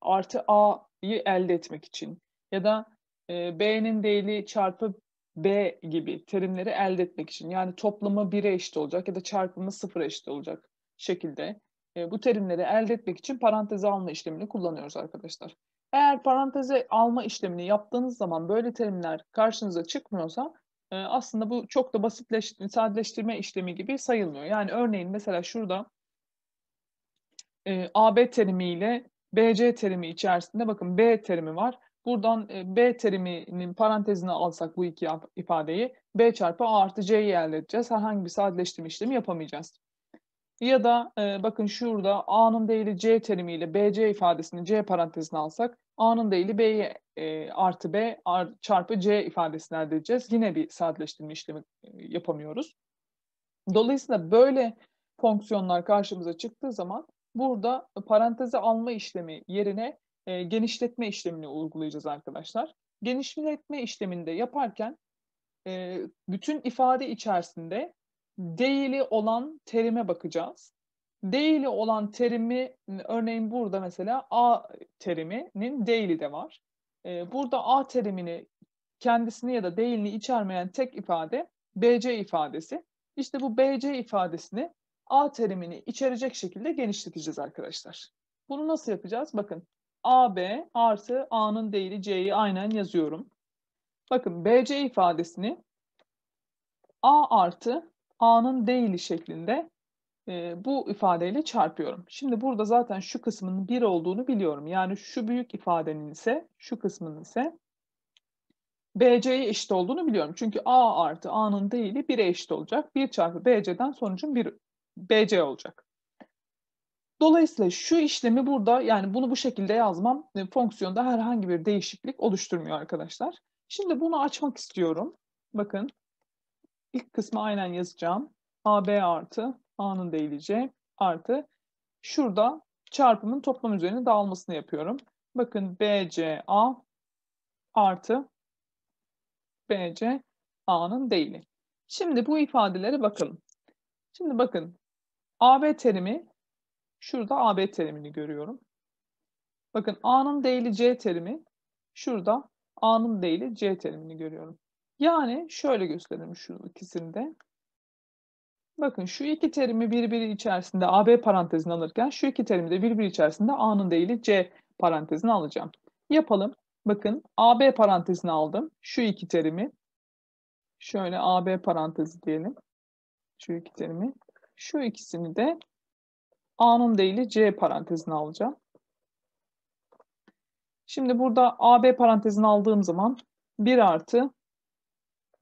artı A'yı elde etmek için ya da e, B'nin değeri çarpı B gibi terimleri elde etmek için yani toplamı 1'e eşit olacak ya da çarpımı 0'a eşit olacak şekilde e, bu terimleri elde etmek için paranteze alma işlemini kullanıyoruz arkadaşlar. Eğer paranteze alma işlemini yaptığınız zaman böyle terimler karşınıza çıkmıyorsa aslında bu çok da basitleştirme, sadeleştirme işlemi gibi sayılmıyor. Yani örneğin mesela şurada e, AB terimiyle BC terimi içerisinde bakın B terimi var. Buradan e, B teriminin parantezine alsak bu iki ifadeyi B çarpı A artı C'yi elde edeceğiz. Herhangi bir sadeleştirme işlemi yapamayacağız. Ya da e, bakın şurada A'nın değeri C terimiyle BC ifadesini C parantezine alsak A'nın değeri B'ye e, artı B çarpı C ifadesini elde edeceğiz. Yine bir sadeleştirme işlemi e, yapamıyoruz. Dolayısıyla böyle fonksiyonlar karşımıza çıktığı zaman Burada paranteze alma işlemi yerine e, genişletme işlemini uygulayacağız arkadaşlar. Genişletme işleminde yaparken e, bütün ifade içerisinde değili olan terime bakacağız. Değili olan terimi, örneğin burada mesela A teriminin değili de var. E, burada A terimini kendisini ya da değilini içermeyen tek ifade BC ifadesi. İşte bu BC ifadesini A terimini içerecek şekilde genişleteceğiz arkadaşlar. Bunu nasıl yapacağız? Bakın AB artı A'nın değeri C'yi aynen yazıyorum. Bakın BC ifadesini A artı A'nın değili şeklinde e, bu ifadeyle çarpıyorum. Şimdi burada zaten şu kısmının 1 olduğunu biliyorum. Yani şu büyük ifadenin ise şu kısmının ise BC'ye eşit olduğunu biliyorum. Çünkü A artı A'nın değili 1'e eşit olacak. 1 çarpı BC'den sonucun 1 BC olacak. Dolayısıyla şu işlemi burada yani bunu bu şekilde yazmam e, fonksiyonda herhangi bir değişiklik oluşturmuyor arkadaşlar. Şimdi bunu açmak istiyorum. Bakın ilk kısmı aynen yazacağım. AB artı A'nın değil C artı şurada çarpımın toplam üzerine dağılmasını yapıyorum. Bakın BCA artı BCA'nın değili. Şimdi bu ifadelere bakalım. Şimdi bakın AB terimi, şurada AB terimini görüyorum. Bakın A'nın değili C terimi, şurada A'nın değili C terimini görüyorum. Yani şöyle gösterelim şu ikisini de. Bakın şu iki terimi birbiri içerisinde AB parantezini alırken şu iki terimi de birbiri içerisinde A'nın değili C parantezini alacağım. Yapalım. Bakın AB parantezini aldım. Şu iki terimi. Şöyle AB parantezi diyelim. Şu iki terimi. Şu ikisini de A'nın değili C parantezine alacağım. Şimdi burada AB parantezini aldığım zaman 1 artı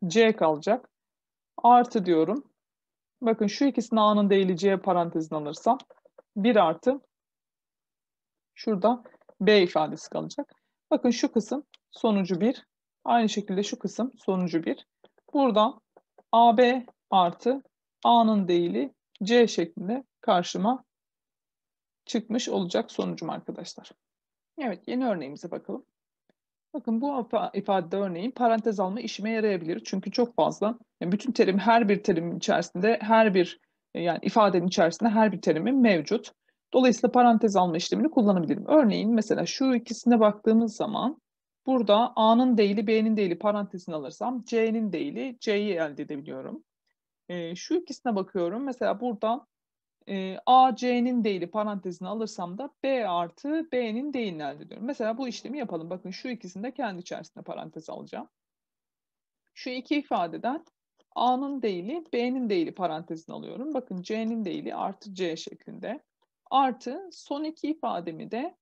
C kalacak. Artı diyorum. Bakın şu ikisini A'nın değili C parantezine alırsam 1 artı şurada B ifadesi kalacak. Bakın şu kısım sonucu 1. Aynı şekilde şu kısım sonucu 1. Buradan AB artı A'nın değili C şeklinde karşıma çıkmış olacak sonucum arkadaşlar. Evet yeni örneğimize bakalım. Bakın bu ifade örneğin parantez alma işime yarayabilir. Çünkü çok fazla yani bütün terim her bir terimin içerisinde her bir yani ifadenin içerisinde her bir terimin mevcut. Dolayısıyla parantez alma işlemini kullanabilirim. Örneğin mesela şu ikisine baktığımız zaman burada A'nın değili B'nin değili parantezini alırsam C'nin değili C'yi elde edebiliyorum. E, şu ikisine bakıyorum. Mesela buradan e, A, C'nin değili parantezini alırsam da B artı B'nin değilini elde ediyorum. Mesela bu işlemi yapalım. Bakın şu ikisini de kendi içerisinde parantez alacağım. Şu iki ifadeden A'nın değili, B'nin değili parantezini alıyorum. Bakın C'nin değili artı C şeklinde. Artı son iki ifademi de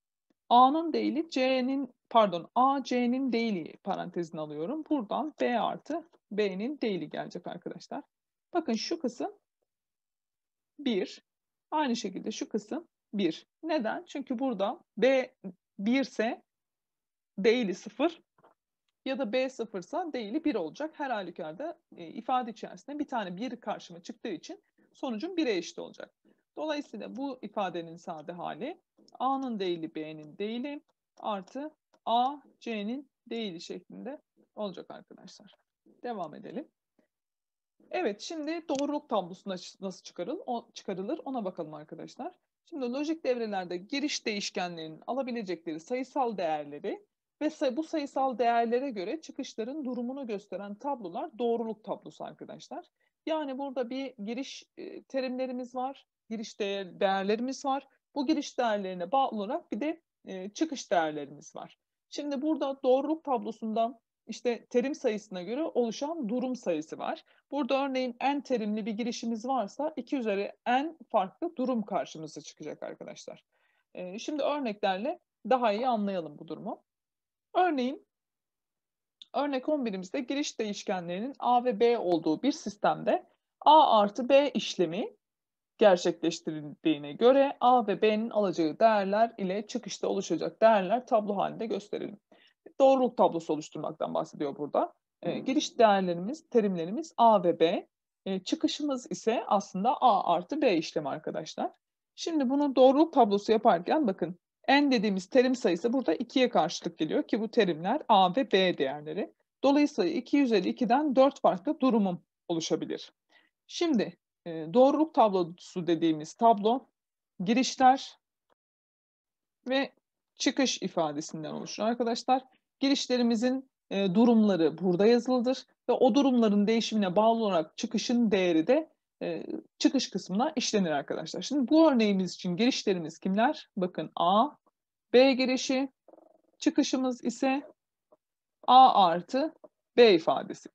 A'nın değili, C'nin pardon A, C'nin değili parantezini alıyorum. Buradan B artı B'nin değili gelecek arkadaşlar. Bakın şu kısım 1. Aynı şekilde şu kısım 1. Neden? Çünkü burada B 1 ise değili 0 ya da B 0 ise değili 1 olacak. Her halükarda e, ifade içerisinde bir tane 1 karşıma çıktığı için sonucum 1'e eşit olacak. Dolayısıyla bu ifadenin sade hali A'nın değili B'nin değili artı A C'nin değili şeklinde olacak arkadaşlar. Devam edelim. Evet şimdi doğruluk tablosu nasıl çıkarıl, o, çıkarılır ona bakalım arkadaşlar. Şimdi lojik devrelerde giriş değişkenlerinin alabilecekleri sayısal değerleri ve bu sayısal değerlere göre çıkışların durumunu gösteren tablolar doğruluk tablosu arkadaşlar. Yani burada bir giriş e, terimlerimiz var, giriş değer, değerlerimiz var. Bu giriş değerlerine bağlı olarak bir de e, çıkış değerlerimiz var. Şimdi burada doğruluk tablosundan işte terim sayısına göre oluşan durum sayısı var. Burada örneğin en terimli bir girişimiz varsa 2 üzeri en farklı durum karşımıza çıkacak arkadaşlar. Ee, şimdi örneklerle daha iyi anlayalım bu durumu. Örneğin örnek 11'imizde giriş değişkenlerinin A ve B olduğu bir sistemde A artı B işlemi gerçekleştirildiğine göre A ve B'nin alacağı değerler ile çıkışta oluşacak değerler tablo halinde gösterelim doğruluk tablosu oluşturmaktan bahsediyor burada. E, giriş değerlerimiz, terimlerimiz A ve B. E, çıkışımız ise aslında A artı B işlemi arkadaşlar. Şimdi bunu doğruluk tablosu yaparken bakın n dediğimiz terim sayısı burada 2'ye karşılık geliyor ki bu terimler A ve B değerleri. Dolayısıyla 252'den 4 farklı durumum oluşabilir. Şimdi e, doğruluk tablosu dediğimiz tablo girişler ve çıkış ifadesinden oluşur arkadaşlar. Girişlerimizin e, durumları burada yazılıdır ve o durumların değişimine bağlı olarak çıkışın değeri de e, çıkış kısmına işlenir arkadaşlar. Şimdi bu örneğimiz için girişlerimiz kimler? Bakın A, B girişi, çıkışımız ise A artı B ifadesi.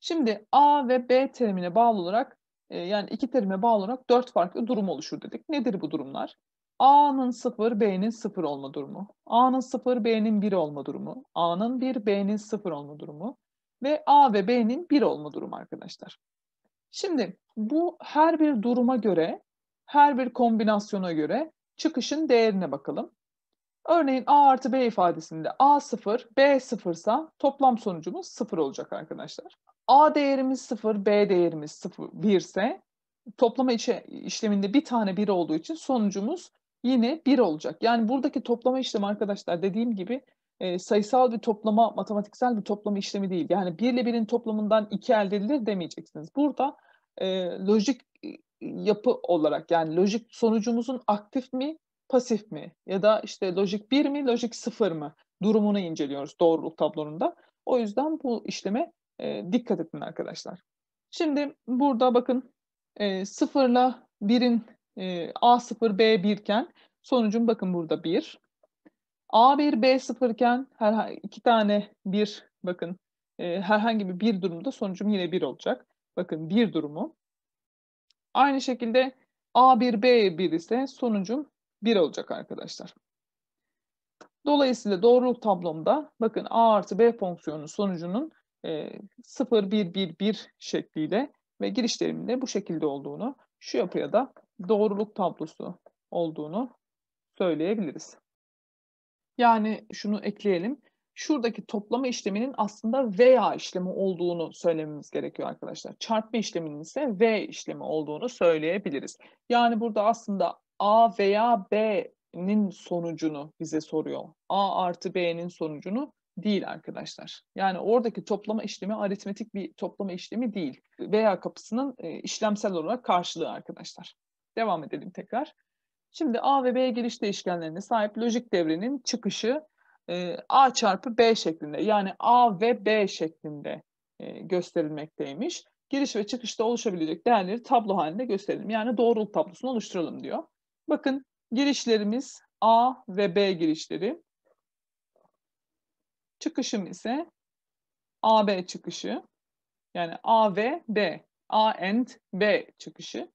Şimdi A ve B terimine bağlı olarak e, yani iki terime bağlı olarak dört farklı durum oluşur dedik. Nedir bu durumlar? A'nın sıfır, B'nin sıfır olma durumu. A'nın sıfır, B'nin bir olma durumu. A'nın bir, B'nin sıfır olma durumu. Ve A ve B'nin bir olma durumu arkadaşlar. Şimdi bu her bir duruma göre, her bir kombinasyona göre çıkışın değerine bakalım. Örneğin A artı B ifadesinde A sıfır, B sıfırsa toplam sonucumuz sıfır olacak arkadaşlar. A değerimiz sıfır, B değerimiz sıfır birse toplama işleminde bir tane bir olduğu için sonucumuz yine 1 olacak. Yani buradaki toplama işlemi arkadaşlar dediğim gibi e, sayısal bir toplama, matematiksel bir toplama işlemi değil. Yani 1 ile 1'in toplamından 2 elde edilir demeyeceksiniz. Burada e, lojik e, yapı olarak yani lojik sonucumuzun aktif mi, pasif mi? Ya da işte lojik 1 mi, lojik 0 mı? Durumunu inceliyoruz doğruluk tablonunda. O yüzden bu işleme e, dikkat edin arkadaşlar. Şimdi burada bakın e, 0 ile 1'in e, A0, B1 iken sonucum bakın burada 1. A1, B0 iken her, iki tane 1 bakın e, herhangi bir bir durumda sonucum yine 1 olacak. Bakın bir durumu. Aynı şekilde A1, B1 ise sonucum 1 olacak arkadaşlar. Dolayısıyla doğruluk tablomda bakın A artı B fonksiyonunun sonucunun e, 0, 1, 1, 1 şekliyle ve giriş teriminde bu şekilde olduğunu şu yapıya da doğruluk tablosu olduğunu söyleyebiliriz. Yani şunu ekleyelim. Şuradaki toplama işleminin aslında veya işlemi olduğunu söylememiz gerekiyor arkadaşlar. Çarpma işleminin ise V işlemi olduğunu söyleyebiliriz. Yani burada aslında A veya B'nin sonucunu bize soruyor. A artı B'nin sonucunu değil arkadaşlar. Yani oradaki toplama işlemi aritmetik bir toplama işlemi değil. Veya kapısının e, işlemsel olarak karşılığı arkadaşlar. Devam edelim tekrar. Şimdi A ve B giriş değişkenlerine sahip lojik devrenin çıkışı e, A çarpı B şeklinde yani A ve B şeklinde e, gösterilmekteymiş. Giriş ve çıkışta oluşabilecek değerleri tablo halinde gösterelim. Yani doğruluk tablosunu oluşturalım diyor. Bakın girişlerimiz A ve B girişleri. Çıkışım ise AB çıkışı. Yani A ve B. A and B çıkışı.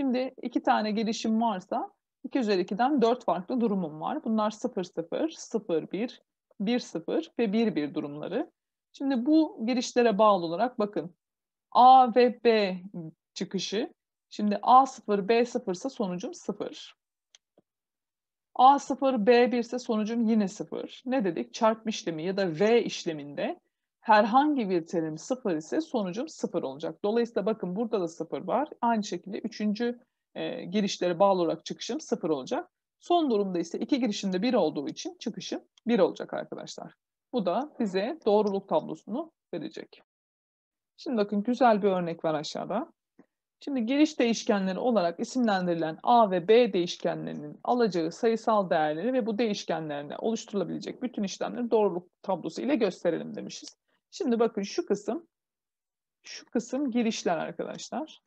Şimdi iki tane girişim varsa 2 üzeri 2'den 4 farklı durumum var. Bunlar 0, 0, 0, 1, 1, 0 ve 1, 1 durumları. Şimdi bu girişlere bağlı olarak bakın. A ve B çıkışı. Şimdi A 0, B 0 ise sonucum 0. A 0, B 1 ise sonucum yine 0. Ne dedik? Çarpma işlemi ya da V işleminde herhangi bir terim sıfır ise sonucum sıfır olacak. Dolayısıyla bakın burada da sıfır var. Aynı şekilde üçüncü e, girişlere bağlı olarak çıkışım sıfır olacak. Son durumda ise iki girişimde bir olduğu için çıkışım bir olacak arkadaşlar. Bu da bize doğruluk tablosunu verecek. Şimdi bakın güzel bir örnek var aşağıda. Şimdi giriş değişkenleri olarak isimlendirilen A ve B değişkenlerinin alacağı sayısal değerleri ve bu değişkenlerine oluşturulabilecek bütün işlemleri doğruluk tablosu ile gösterelim demişiz. Şimdi bakın şu kısım, şu kısım girişler arkadaşlar.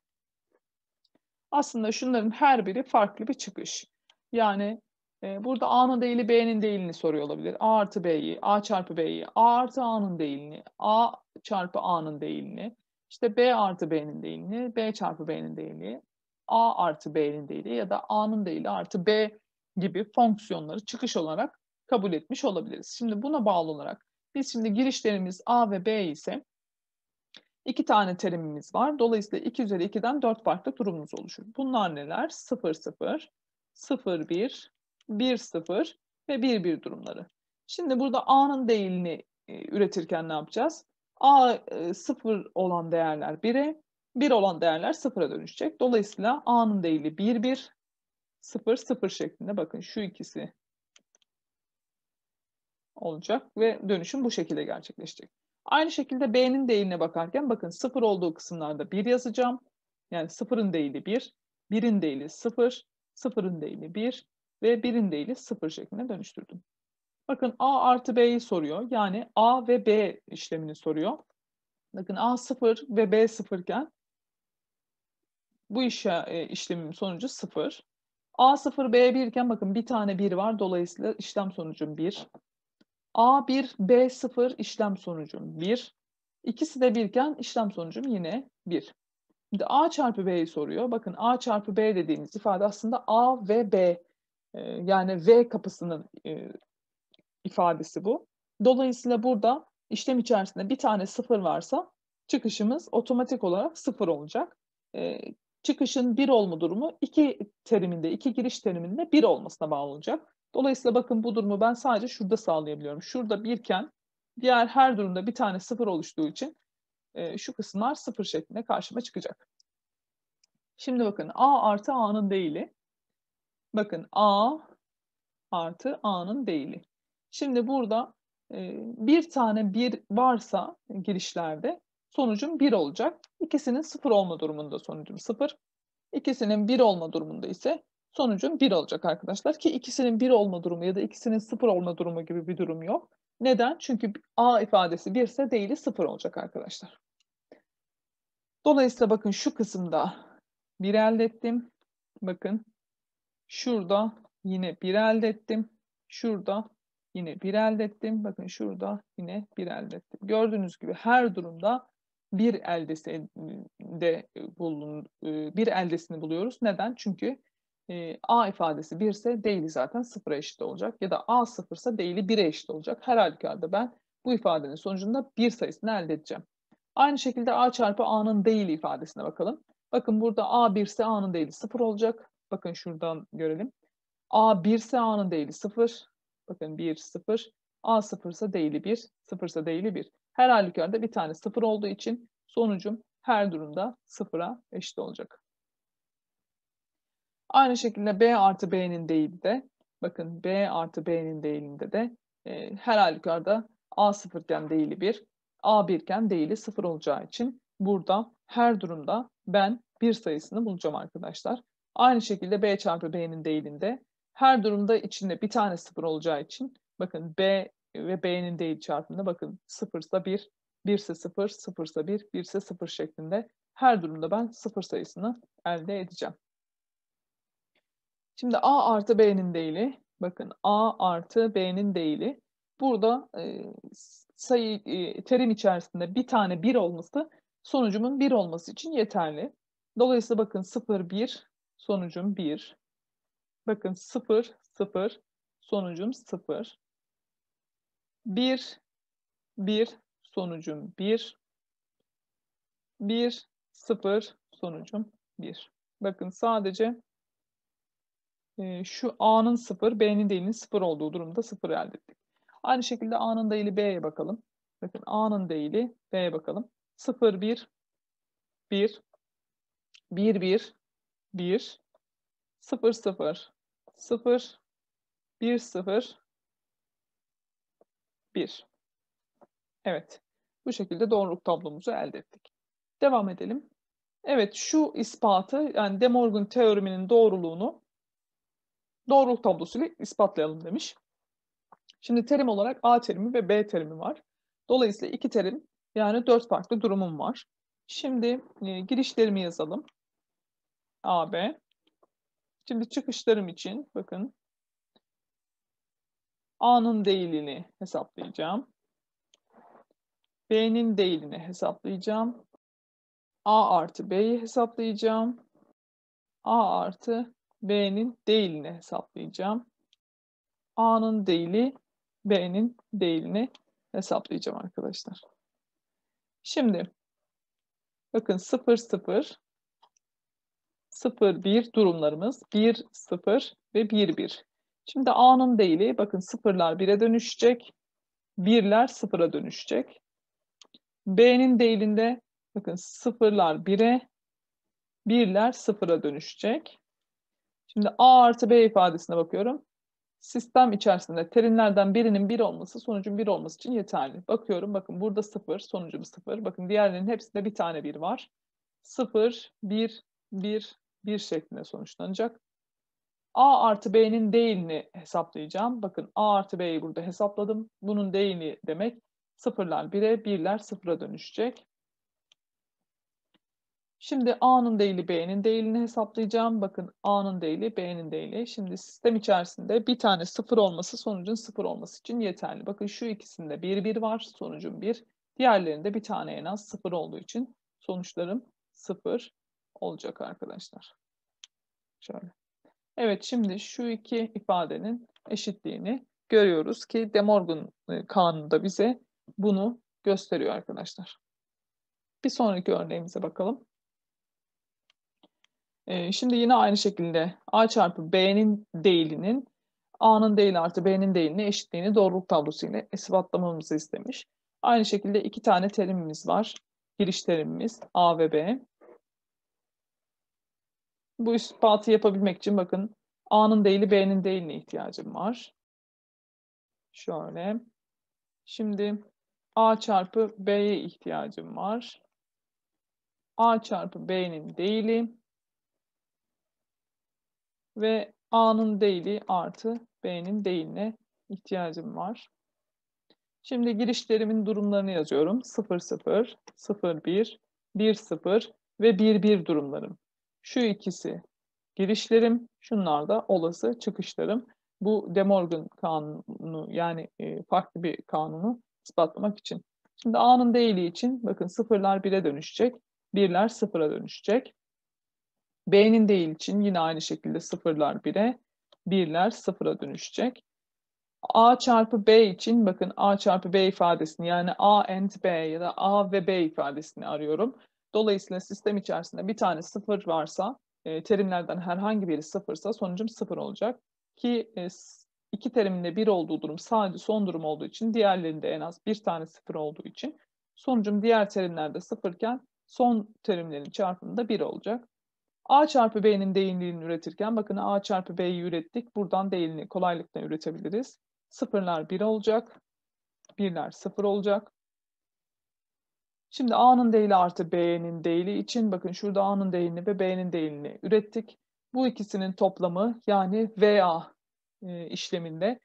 Aslında şunların her biri farklı bir çıkış. Yani e, burada A'nın değili B'nin değilini soruyor olabilir. A artı B'yi, A çarpı B'yi, A artı A'nın değilini, A çarpı A'nın değilini, işte B artı B'nin değilini, B çarpı B'nin değilini, A artı B'nin değili ya da A'nın değili artı B gibi fonksiyonları çıkış olarak kabul etmiş olabiliriz. Şimdi buna bağlı olarak biz şimdi girişlerimiz A ve B ise iki tane terimimiz var. Dolayısıyla 2 üzeri 2'den 4 farklı durumumuz oluşur. Bunlar neler? 0, 0, 0, 1, 1, 0 ve 1, 1 durumları. Şimdi burada A'nın değilini e, üretirken ne yapacağız? A 0 e, olan değerler 1'e, 1 olan değerler 0'a dönüşecek. Dolayısıyla A'nın değili 1, 1, 0, 0 şeklinde. Bakın şu ikisi olacak ve dönüşüm bu şekilde gerçekleşecek. Aynı şekilde B'nin değiline bakarken bakın sıfır olduğu kısımlarda 1 yazacağım. Yani sıfırın değili 1, 1'in değili 0, sıfırın değili 1 ve 1'in değili 0 şeklinde dönüştürdüm. Bakın A artı B'yi soruyor. Yani A ve B işlemini soruyor. Bakın A 0 ve B 0 iken bu işe, e, işlemin sonucu 0. A0, B1 iken bakın bir tane 1 var. Dolayısıyla işlem sonucum 1. A1, B0 işlem sonucum 1. İkisi de birken işlem sonucum yine 1. Şimdi A çarpı B'yi soruyor. Bakın A çarpı B dediğimiz ifade aslında A ve B e, yani V kapısının e, ifadesi bu. Dolayısıyla burada işlem içerisinde bir tane sıfır varsa çıkışımız otomatik olarak sıfır olacak. E, çıkışın bir olma durumu iki teriminde, iki giriş teriminde bir olmasına bağlı olacak. Dolayısıyla bakın bu durumu ben sadece şurada sağlayabiliyorum. Şurada birken diğer her durumda bir tane sıfır oluştuğu için e, şu kısımlar sıfır şeklinde karşıma çıkacak. Şimdi bakın A artı A'nın değili. Bakın A artı A'nın değili. Şimdi burada e, bir tane bir varsa girişlerde sonucum bir olacak. İkisinin sıfır olma durumunda sonucum sıfır. İkisinin bir olma durumunda ise Sonucun 1 olacak arkadaşlar ki ikisinin 1 olma durumu ya da ikisinin 0 olma durumu gibi bir durum yok. Neden? Çünkü A ifadesi 1 ise değili 0 olacak arkadaşlar. Dolayısıyla bakın şu kısımda 1 elde ettim. Bakın şurada yine 1 elde ettim. Şurada yine 1 elde ettim. Bakın şurada yine 1 elde ettim. Gördüğünüz gibi her durumda bir eldesinde bulun e, bir eldesini buluyoruz. Neden? Çünkü e, A ifadesi 1 ise değili zaten 0'a eşit olacak. Ya da A 0 ise değili 1'e eşit olacak. Her halükarda ben bu ifadenin sonucunda 1 sayısını elde edeceğim. Aynı şekilde A çarpı A'nın değili ifadesine bakalım. Bakın burada A 1 ise A'nın değili 0 olacak. Bakın şuradan görelim. A 1 ise A'nın değili 0. Bakın 1, 0. A 0 ise değili 1, 0 ise değili 1. Her halükarda bir tane 0 olduğu için sonucum her durumda 0'a eşit olacak. Aynı şekilde B artı B'nin değil de bakın B artı B'nin değilinde de e, her halükarda A sıfırken değili bir, A birken değili sıfır olacağı için burada her durumda ben bir sayısını bulacağım arkadaşlar. Aynı şekilde B çarpı B'nin değilinde her durumda içinde bir tane sıfır olacağı için bakın B ve B'nin değil çarpımında bakın sıfırsa bir, birse sıfır, sıfırsa bir, birse sıfır şeklinde her durumda ben sıfır sayısını elde edeceğim. Şimdi A artı B'nin değili, bakın A artı B'nin değili. Burada e, sayı e, terim içerisinde bir tane 1 olması sonucumun 1 olması için yeterli. Dolayısıyla bakın 0, 1 sonucum 1. Bakın 0, 0 sonucum 0. 1, 1 sonucum 1. 1, 0 sonucum 1. Bakın sadece ee, şu A'nın sıfır, B'nin değilinin sıfır olduğu durumda sıfır elde ettik. Aynı şekilde A'nın değili B'ye bakalım. Bakın A'nın değili B'ye bakalım. 0, 1, 1, 1, 1, 1, 0, 0, 0, 1, 0, 1. Evet, bu şekilde doğruluk tablomuzu elde ettik. Devam edelim. Evet, şu ispatı yani De Morgan teoreminin doğruluğunu doğruluk tablosuyla ispatlayalım demiş. Şimdi terim olarak A terimi ve B terimi var. Dolayısıyla iki terim yani dört farklı durumum var. Şimdi e, girişlerimi yazalım. A, B. Şimdi çıkışlarım için bakın A'nın değilini hesaplayacağım. B'nin değilini hesaplayacağım. A artı B'yi hesaplayacağım. A artı B'nin değilini hesaplayacağım. A'nın değili B'nin değilini hesaplayacağım arkadaşlar. Şimdi bakın 0 0 0 1 durumlarımız 1 0 ve 1 1. Şimdi A'nın değili bakın 0'lar 1'e dönüşecek. 1'ler 0'a dönüşecek. B'nin değilinde bakın 0'lar 1'e 1'ler 0'a dönüşecek. Şimdi A artı B ifadesine bakıyorum. Sistem içerisinde terimlerden birinin bir olması sonucun bir olması için yeterli. Bakıyorum bakın burada sıfır sonucum sıfır. Bakın diğerlerinin hepsinde bir tane bir var. Sıfır, bir, bir, bir şeklinde sonuçlanacak. A artı B'nin değilini hesaplayacağım. Bakın A artı B'yi burada hesapladım. Bunun değilini demek sıfırlar 1'e, birler 0'a dönüşecek. Şimdi A'nın değili B'nin değilini hesaplayacağım. Bakın A'nın değili B'nin değili. Şimdi sistem içerisinde bir tane sıfır olması sonucun sıfır olması için yeterli. Bakın şu ikisinde bir bir var sonucun bir. Diğerlerinde bir tane en az sıfır olduğu için sonuçlarım sıfır olacak arkadaşlar. Şöyle. Evet şimdi şu iki ifadenin eşitliğini görüyoruz ki De Morgan e, kanunu da bize bunu gösteriyor arkadaşlar. Bir sonraki örneğimize bakalım. Ee, şimdi yine aynı şekilde A çarpı B'nin değilinin A'nın değil artı B'nin değilini eşitliğini doğruluk tablosu ile ispatlamamızı istemiş. Aynı şekilde iki tane terimimiz var. Giriş terimimiz A ve B. Bu ispatı yapabilmek için bakın A'nın değili B'nin değiline ihtiyacım var. Şöyle. Şimdi A çarpı B'ye ihtiyacım var. A çarpı B'nin değili ve A'nın değili artı B'nin değiline ihtiyacım var. Şimdi girişlerimin durumlarını yazıyorum. 0 0, 0 1, 1 0 ve 1 1 durumlarım. Şu ikisi girişlerim, şunlar da olası çıkışlarım. Bu De Morgan kanunu yani e, farklı bir kanunu ispatlamak için. Şimdi A'nın değili için bakın sıfırlar 1'e dönüşecek, birler sıfıra dönüşecek. B'nin değil için yine aynı şekilde sıfırlar 1'e, 1'ler sıfıra dönüşecek. A çarpı B için bakın A çarpı B ifadesini yani A and B ya da A ve B ifadesini arıyorum. Dolayısıyla sistem içerisinde bir tane sıfır varsa e, terimlerden herhangi biri sıfırsa sonucum sıfır olacak. Ki e, iki teriminde bir olduğu durum sadece son durum olduğu için diğerlerinde en az bir tane sıfır olduğu için sonucum diğer terimlerde sıfırken son terimlerin çarpımında bir olacak. A çarpı B'nin değinliğini üretirken bakın A çarpı B'yi ürettik. Buradan değilini kolaylıkla üretebiliriz. Sıfırlar 1 olacak. Birler 0 olacak. Şimdi A'nın değili artı B'nin değili için bakın şurada A'nın değilini ve B'nin değilini ürettik. Bu ikisinin toplamı yani VA e, işleminde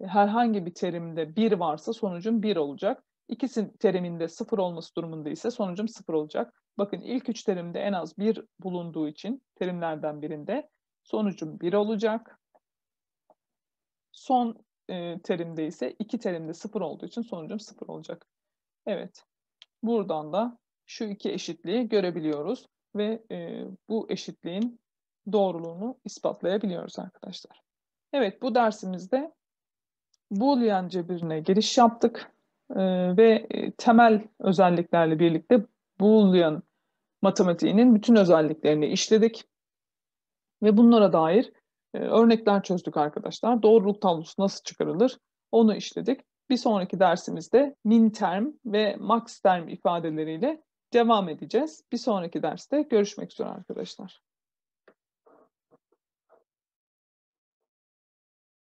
e, herhangi bir terimde 1 varsa sonucun 1 olacak. İkisinin teriminde 0 olması durumunda ise sonucum 0 olacak. Bakın ilk üç terimde en az bir bulunduğu için terimlerden birinde sonucum bir olacak. Son e, terimde ise iki terimde sıfır olduğu için sonucum sıfır olacak. Evet, buradan da şu iki eşitliği görebiliyoruz ve e, bu eşitliğin doğruluğunu ispatlayabiliyoruz arkadaşlar. Evet, bu dersimizde Boolean cebirine giriş yaptık e, ve e, temel özelliklerle birlikte Boolean matematiğinin bütün özelliklerini işledik ve bunlara dair e, örnekler çözdük arkadaşlar. Doğruluk tablosu nasıl çıkarılır onu işledik. Bir sonraki dersimizde min term ve max term ifadeleriyle devam edeceğiz. Bir sonraki derste görüşmek üzere arkadaşlar.